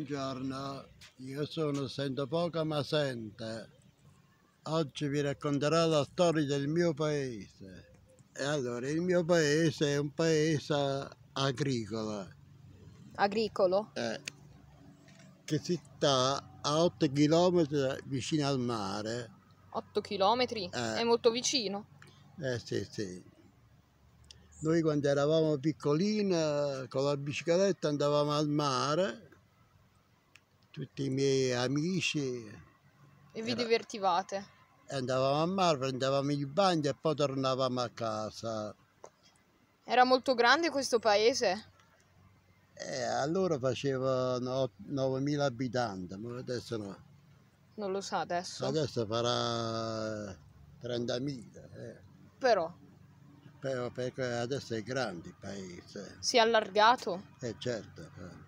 Buongiorno, io sono Sento Poco ma Sente. Oggi vi racconterò la storia del mio paese. E allora, il mio paese è un paese agricolo. Agricolo? Eh, che si sta a 8 km vicino al mare. 8 km? Eh. È molto vicino. Eh sì, sì. Noi quando eravamo piccolini eh, con la bicicletta andavamo al mare tutti i miei amici. E vi era... divertivate? Andavamo a mare, prendevamo il bagno e poi tornavamo a casa. Era molto grande questo paese? Eh, allora facevano 9.000 abitanti, ma adesso no. Non lo sa so adesso. Adesso farà 30.000. Eh. Però. Però perché adesso è grande il paese. Si è allargato? Eh certo. Eh.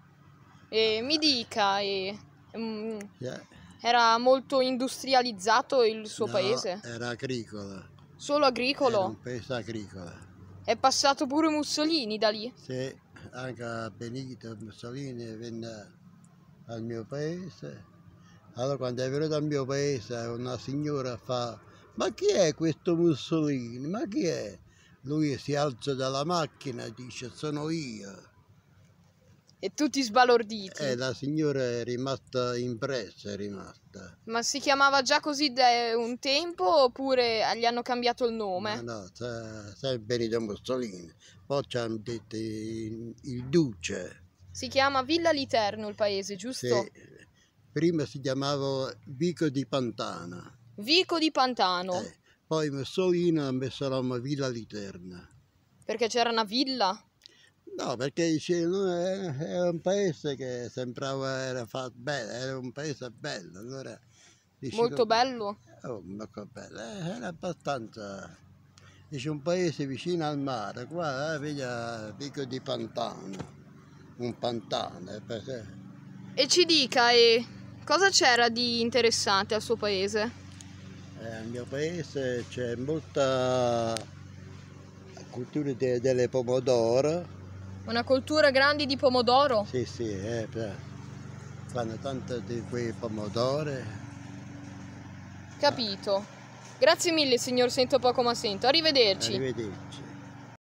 E mi dica, e Mm, yeah. Era molto industrializzato il suo no, paese? Era agricolo. Solo agricolo? Era un paese agricolo. È passato pure Mussolini da lì? Sì, anche Benito Mussolini venne al mio paese. Allora quando è venuto al mio paese una signora fa ma chi è questo Mussolini? Ma chi è? Lui si alza dalla macchina e dice sono io. E tutti sbalorditi. Eh, la signora è rimasta impressa, è rimasta. Ma si chiamava già così da eh, un tempo oppure gli hanno cambiato il nome? Ma no, sai, sai Benito Mussolini. Poi ci hanno detto il, il Duce. Si chiama Villa Literno il paese, giusto? Sì. Prima si chiamava Vico di Pantano. Vico di Pantano. Eh, poi Mussolini ha messo la Villa Literna. Perché c'era una villa? No, perché Icino era eh, un paese che sembrava era fatto bene, era un paese bello. Allora, Molto bello? Oh, bello, eh, era abbastanza... Dice un paese vicino al mare, qua eh, via Vico di Pantano, un pantano. Perché... E ci dica, eh, cosa c'era di interessante al suo paese? Eh, al mio paese c'è molta cultura de delle pomodoro, una coltura grande di pomodoro? Sì, sì, eh, fanno tanto di quei pomodori. Capito. Grazie mille signor Sento Poco Ma Sento, arrivederci. Arrivederci.